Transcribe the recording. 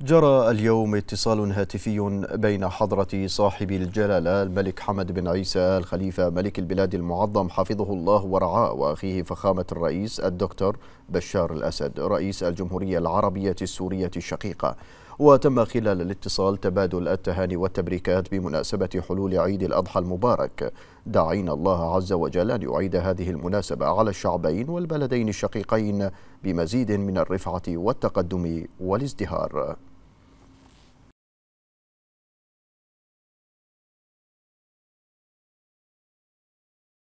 جرى اليوم اتصال هاتفي بين حضرة صاحب الجلالة الملك حمد بن عيسى الخليفة ملك البلاد المعظم حفظه الله ورعاه وأخيه فخامة الرئيس الدكتور بشار الأسد رئيس الجمهورية العربية السورية الشقيقة وتم خلال الاتصال تبادل التهاني والتبريكات بمناسبة حلول عيد الأضحى المبارك داعين الله عز وجل أن يعيد هذه المناسبة على الشعبين والبلدين الشقيقين بمزيد من الرفعة والتقدم والازدهار